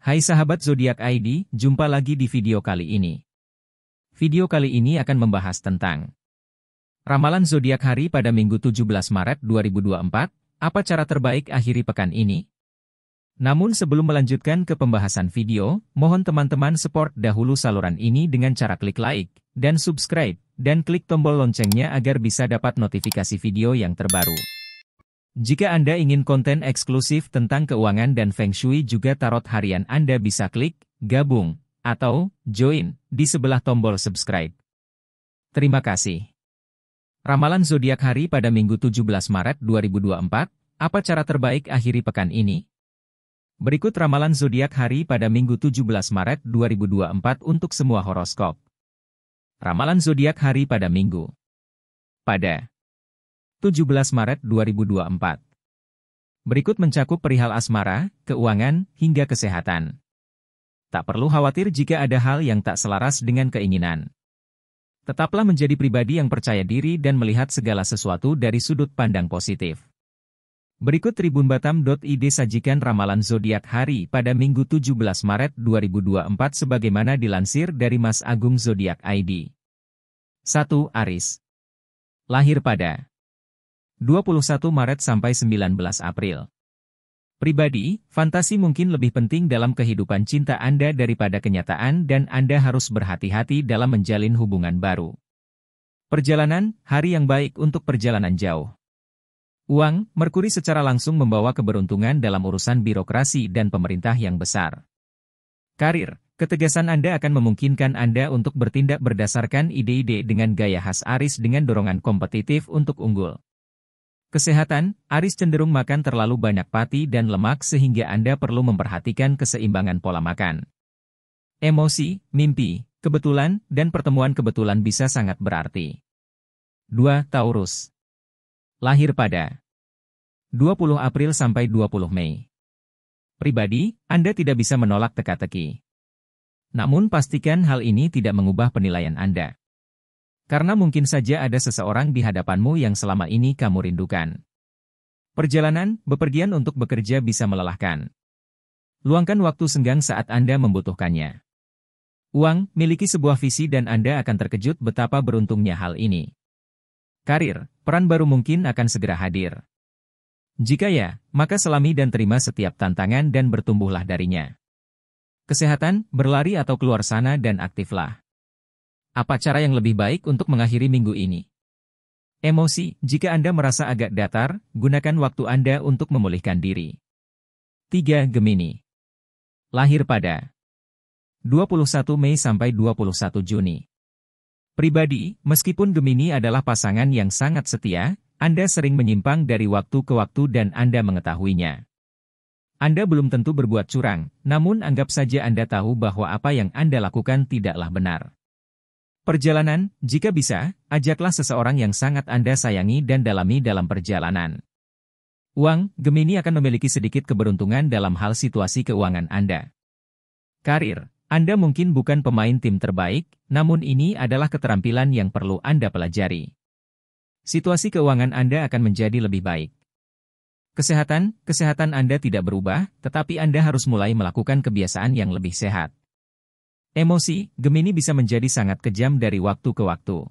Hai sahabat zodiak ID, jumpa lagi di video kali ini. Video kali ini akan membahas tentang ramalan zodiak hari pada Minggu 17 Maret 2024, apa cara terbaik akhiri pekan ini? Namun sebelum melanjutkan ke pembahasan video, mohon teman-teman support dahulu saluran ini dengan cara klik like dan subscribe dan klik tombol loncengnya agar bisa dapat notifikasi video yang terbaru. Jika Anda ingin konten eksklusif tentang keuangan dan Feng Shui juga tarot harian Anda bisa klik, gabung, atau join di sebelah tombol subscribe. Terima kasih. Ramalan zodiak hari pada Minggu 17 Maret 2024, apa cara terbaik akhiri pekan ini? Berikut ramalan zodiak hari pada Minggu 17 Maret 2024 untuk semua horoskop. Ramalan zodiak hari pada Minggu. Pada 17 Maret 2024. Berikut mencakup perihal asmara, keuangan, hingga kesehatan. Tak perlu khawatir jika ada hal yang tak selaras dengan keinginan. Tetaplah menjadi pribadi yang percaya diri dan melihat segala sesuatu dari sudut pandang positif. Berikut tribunbatam.id sajikan ramalan zodiak hari pada Minggu 17 Maret 2024 sebagaimana dilansir dari Mas Agung Zodiak ID. 1. Aris Lahir pada 21 Maret sampai 19 April. Pribadi, fantasi mungkin lebih penting dalam kehidupan cinta Anda daripada kenyataan dan Anda harus berhati-hati dalam menjalin hubungan baru. Perjalanan, hari yang baik untuk perjalanan jauh. Uang, Merkuri secara langsung membawa keberuntungan dalam urusan birokrasi dan pemerintah yang besar. Karir, ketegasan Anda akan memungkinkan Anda untuk bertindak berdasarkan ide-ide dengan gaya khas Aris dengan dorongan kompetitif untuk unggul. Kesehatan, Aris cenderung makan terlalu banyak pati dan lemak sehingga Anda perlu memperhatikan keseimbangan pola makan. Emosi, mimpi, kebetulan, dan pertemuan kebetulan bisa sangat berarti. 2. Taurus Lahir pada 20 April sampai 20 Mei Pribadi, Anda tidak bisa menolak teka-teki. Namun pastikan hal ini tidak mengubah penilaian Anda. Karena mungkin saja ada seseorang di hadapanmu yang selama ini kamu rindukan. Perjalanan, bepergian untuk bekerja bisa melelahkan. Luangkan waktu senggang saat Anda membutuhkannya. Uang, miliki sebuah visi dan Anda akan terkejut betapa beruntungnya hal ini. Karir, peran baru mungkin akan segera hadir. Jika ya, maka selami dan terima setiap tantangan dan bertumbuhlah darinya. Kesehatan, berlari atau keluar sana dan aktiflah. Apa cara yang lebih baik untuk mengakhiri minggu ini? Emosi, jika Anda merasa agak datar, gunakan waktu Anda untuk memulihkan diri. 3. Gemini Lahir pada 21 Mei sampai 21 Juni Pribadi, meskipun Gemini adalah pasangan yang sangat setia, Anda sering menyimpang dari waktu ke waktu dan Anda mengetahuinya. Anda belum tentu berbuat curang, namun anggap saja Anda tahu bahwa apa yang Anda lakukan tidaklah benar. Perjalanan, jika bisa, ajaklah seseorang yang sangat Anda sayangi dan dalami dalam perjalanan. Uang, Gemini akan memiliki sedikit keberuntungan dalam hal situasi keuangan Anda. Karir, Anda mungkin bukan pemain tim terbaik, namun ini adalah keterampilan yang perlu Anda pelajari. Situasi keuangan Anda akan menjadi lebih baik. Kesehatan, kesehatan Anda tidak berubah, tetapi Anda harus mulai melakukan kebiasaan yang lebih sehat. Emosi, Gemini bisa menjadi sangat kejam dari waktu ke waktu.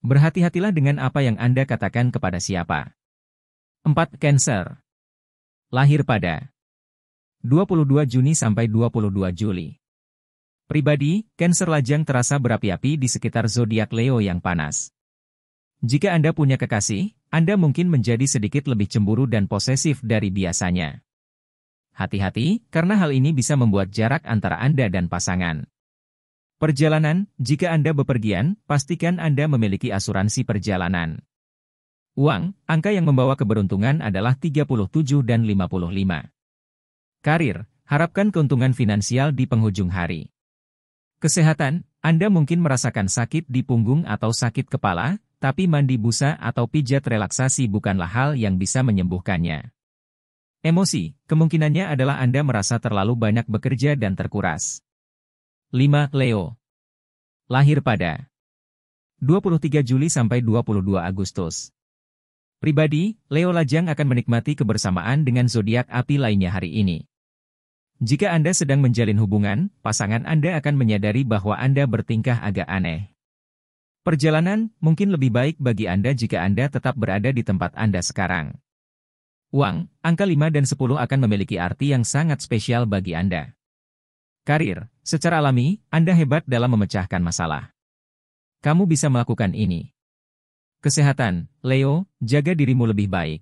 Berhati-hatilah dengan apa yang Anda katakan kepada siapa. 4. Cancer Lahir pada 22 Juni sampai 22 Juli Pribadi, Cancer lajang terasa berapi-api di sekitar zodiak Leo yang panas. Jika Anda punya kekasih, Anda mungkin menjadi sedikit lebih cemburu dan posesif dari biasanya. Hati-hati, karena hal ini bisa membuat jarak antara Anda dan pasangan. Perjalanan, jika Anda bepergian, pastikan Anda memiliki asuransi perjalanan. Uang, angka yang membawa keberuntungan adalah 37 dan 55. Karir, harapkan keuntungan finansial di penghujung hari. Kesehatan, Anda mungkin merasakan sakit di punggung atau sakit kepala, tapi mandi busa atau pijat relaksasi bukanlah hal yang bisa menyembuhkannya. Emosi, kemungkinannya adalah Anda merasa terlalu banyak bekerja dan terkuras. 5. Leo Lahir pada 23 Juli sampai 22 Agustus Pribadi, Leo Lajang akan menikmati kebersamaan dengan zodiak api lainnya hari ini. Jika Anda sedang menjalin hubungan, pasangan Anda akan menyadari bahwa Anda bertingkah agak aneh. Perjalanan mungkin lebih baik bagi Anda jika Anda tetap berada di tempat Anda sekarang. Uang, angka 5 dan 10 akan memiliki arti yang sangat spesial bagi Anda. Karir, secara alami, Anda hebat dalam memecahkan masalah. Kamu bisa melakukan ini. Kesehatan, Leo, jaga dirimu lebih baik.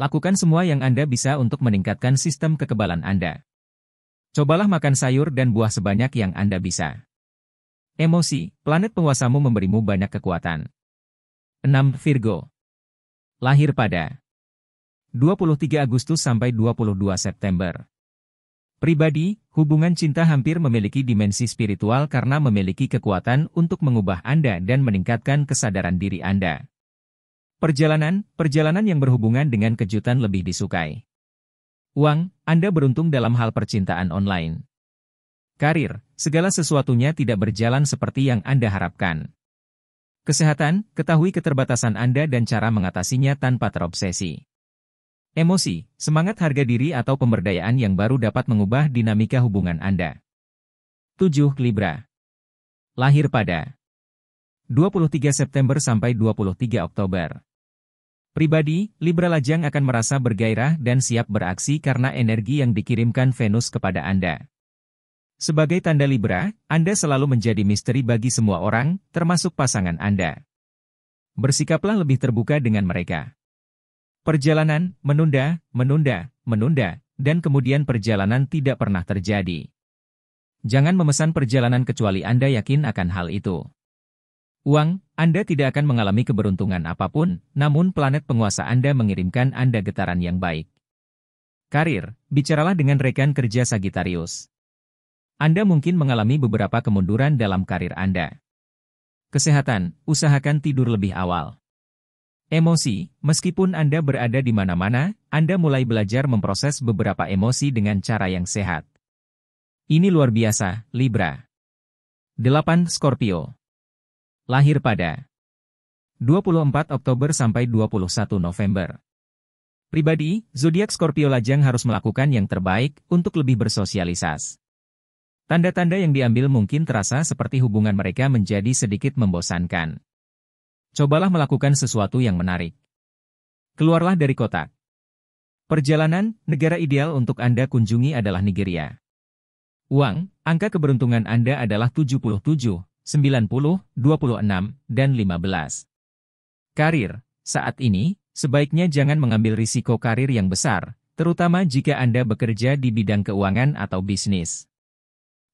Lakukan semua yang Anda bisa untuk meningkatkan sistem kekebalan Anda. Cobalah makan sayur dan buah sebanyak yang Anda bisa. Emosi, planet penguasamu memberimu banyak kekuatan. 6. Virgo Lahir pada 23 Agustus sampai 22 September. Pribadi, hubungan cinta hampir memiliki dimensi spiritual karena memiliki kekuatan untuk mengubah Anda dan meningkatkan kesadaran diri Anda. Perjalanan, perjalanan yang berhubungan dengan kejutan lebih disukai. Uang, Anda beruntung dalam hal percintaan online. Karir, segala sesuatunya tidak berjalan seperti yang Anda harapkan. Kesehatan, ketahui keterbatasan Anda dan cara mengatasinya tanpa terobsesi. Emosi, semangat harga diri atau pemberdayaan yang baru dapat mengubah dinamika hubungan Anda. 7. Libra Lahir pada 23 September sampai 23 Oktober Pribadi, Libra lajang akan merasa bergairah dan siap beraksi karena energi yang dikirimkan Venus kepada Anda. Sebagai tanda Libra, Anda selalu menjadi misteri bagi semua orang, termasuk pasangan Anda. Bersikaplah lebih terbuka dengan mereka. Perjalanan, menunda, menunda, menunda, dan kemudian perjalanan tidak pernah terjadi. Jangan memesan perjalanan kecuali Anda yakin akan hal itu. Uang, Anda tidak akan mengalami keberuntungan apapun, namun planet penguasa Anda mengirimkan Anda getaran yang baik. Karir, bicaralah dengan rekan kerja Sagittarius. Anda mungkin mengalami beberapa kemunduran dalam karir Anda. Kesehatan, usahakan tidur lebih awal. Emosi, meskipun Anda berada di mana-mana, Anda mulai belajar memproses beberapa emosi dengan cara yang sehat. Ini luar biasa, Libra. 8. Scorpio Lahir pada 24 Oktober sampai 21 November Pribadi, zodiak Scorpio lajang harus melakukan yang terbaik untuk lebih bersosialisasi. Tanda-tanda yang diambil mungkin terasa seperti hubungan mereka menjadi sedikit membosankan. Cobalah melakukan sesuatu yang menarik. Keluarlah dari kotak. Perjalanan, negara ideal untuk Anda kunjungi adalah Nigeria. Uang, angka keberuntungan Anda adalah 77, 90, 26, dan 15. Karir, saat ini, sebaiknya jangan mengambil risiko karir yang besar, terutama jika Anda bekerja di bidang keuangan atau bisnis.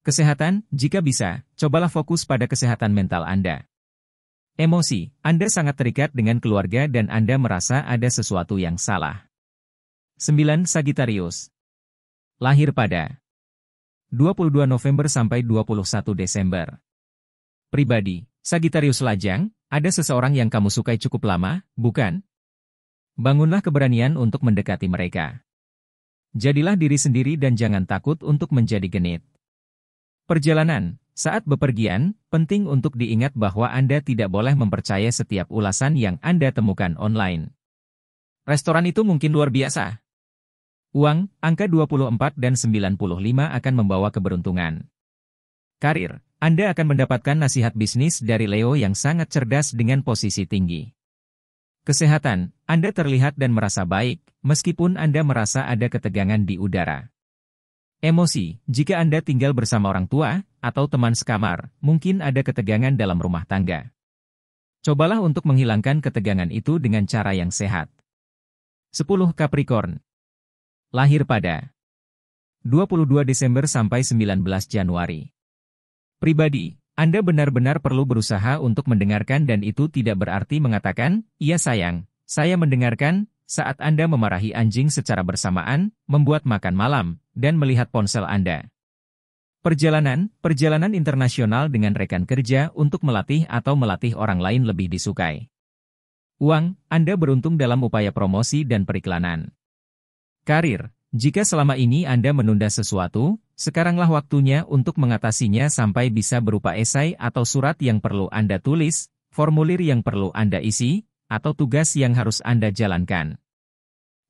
Kesehatan, jika bisa, cobalah fokus pada kesehatan mental Anda. Emosi, Anda sangat terikat dengan keluarga dan Anda merasa ada sesuatu yang salah. 9. Sagittarius Lahir pada 22 November sampai 21 Desember Pribadi, Sagittarius lajang, ada seseorang yang kamu sukai cukup lama, bukan? Bangunlah keberanian untuk mendekati mereka. Jadilah diri sendiri dan jangan takut untuk menjadi genit. Perjalanan, saat bepergian, penting untuk diingat bahwa Anda tidak boleh mempercaya setiap ulasan yang Anda temukan online. Restoran itu mungkin luar biasa. Uang, angka 24 dan 95 akan membawa keberuntungan. Karir, Anda akan mendapatkan nasihat bisnis dari Leo yang sangat cerdas dengan posisi tinggi. Kesehatan, Anda terlihat dan merasa baik, meskipun Anda merasa ada ketegangan di udara. Emosi, jika Anda tinggal bersama orang tua, atau teman sekamar, mungkin ada ketegangan dalam rumah tangga. Cobalah untuk menghilangkan ketegangan itu dengan cara yang sehat. 10 Capricorn Lahir pada 22 Desember sampai 19 Januari Pribadi, Anda benar-benar perlu berusaha untuk mendengarkan dan itu tidak berarti mengatakan, Iya sayang, saya mendengarkan, saat Anda memarahi anjing secara bersamaan, membuat makan malam, dan melihat ponsel Anda. Perjalanan, perjalanan internasional dengan rekan kerja untuk melatih atau melatih orang lain lebih disukai. Uang, Anda beruntung dalam upaya promosi dan periklanan. Karir, jika selama ini Anda menunda sesuatu, sekaranglah waktunya untuk mengatasinya sampai bisa berupa esai atau surat yang perlu Anda tulis, formulir yang perlu Anda isi, atau tugas yang harus Anda jalankan.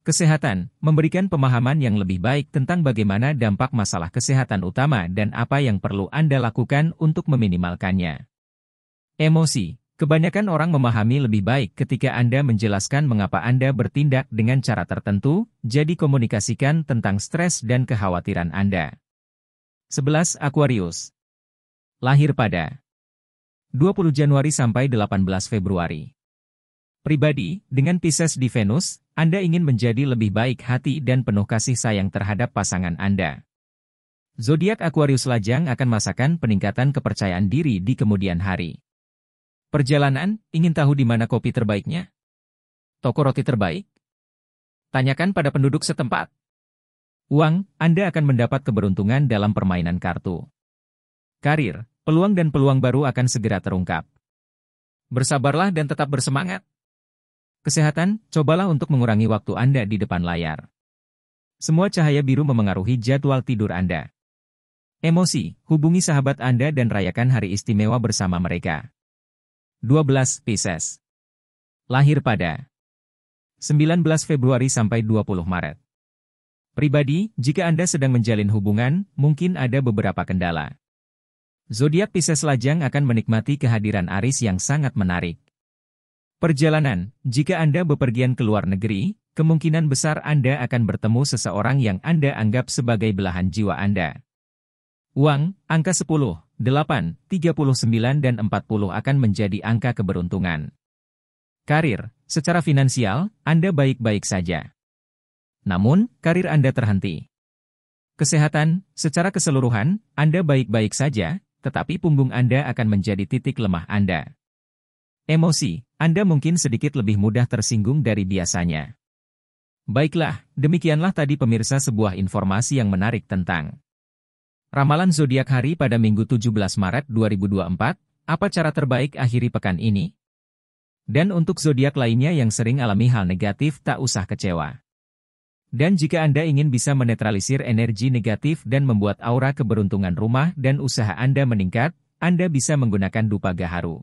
Kesehatan memberikan pemahaman yang lebih baik tentang bagaimana dampak masalah kesehatan utama dan apa yang perlu Anda lakukan untuk meminimalkannya. Emosi kebanyakan orang memahami lebih baik ketika Anda menjelaskan mengapa Anda bertindak dengan cara tertentu, jadi komunikasikan tentang stres dan kekhawatiran Anda. 11 Aquarius lahir pada 20 Januari sampai 18 Februari. Pribadi, dengan Pisces di Venus, Anda ingin menjadi lebih baik hati dan penuh kasih sayang terhadap pasangan Anda. Zodiak Aquarius lajang akan masakan peningkatan kepercayaan diri di kemudian hari. Perjalanan, ingin tahu di mana kopi terbaiknya? Toko roti terbaik? Tanyakan pada penduduk setempat. Uang, Anda akan mendapat keberuntungan dalam permainan kartu. Karir, peluang dan peluang baru akan segera terungkap. Bersabarlah dan tetap bersemangat. Kesehatan, cobalah untuk mengurangi waktu Anda di depan layar. Semua cahaya biru memengaruhi jadwal tidur Anda. Emosi, hubungi sahabat Anda dan rayakan hari istimewa bersama mereka. 12 Pisces Lahir pada 19 Februari sampai 20 Maret Pribadi, jika Anda sedang menjalin hubungan, mungkin ada beberapa kendala. Zodiak Pisces lajang akan menikmati kehadiran Aris yang sangat menarik. Perjalanan, jika Anda bepergian ke luar negeri, kemungkinan besar Anda akan bertemu seseorang yang Anda anggap sebagai belahan jiwa Anda. Uang, angka 10, 8, 39 dan 40 akan menjadi angka keberuntungan. Karir, secara finansial, Anda baik-baik saja. Namun, karir Anda terhenti. Kesehatan, secara keseluruhan, Anda baik-baik saja, tetapi punggung Anda akan menjadi titik lemah Anda. Emosi, Anda mungkin sedikit lebih mudah tersinggung dari biasanya. Baiklah, demikianlah tadi pemirsa sebuah informasi yang menarik tentang Ramalan Zodiak Hari pada Minggu 17 Maret 2024, apa cara terbaik akhiri pekan ini? Dan untuk zodiak lainnya yang sering alami hal negatif tak usah kecewa. Dan jika Anda ingin bisa menetralisir energi negatif dan membuat aura keberuntungan rumah dan usaha Anda meningkat, Anda bisa menggunakan dupa gaharu.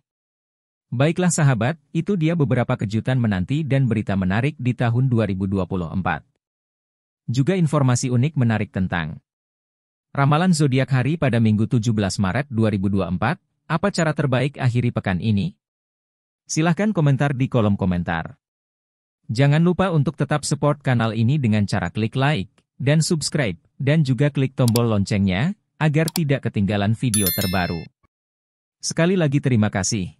Baiklah sahabat, itu dia beberapa kejutan menanti dan berita menarik di tahun 2024. Juga informasi unik menarik tentang Ramalan zodiak hari pada Minggu 17 Maret 2024, apa cara terbaik akhiri pekan ini? Silahkan komentar di kolom komentar. Jangan lupa untuk tetap support kanal ini dengan cara klik like dan subscribe, dan juga klik tombol loncengnya, agar tidak ketinggalan video terbaru. Sekali lagi terima kasih.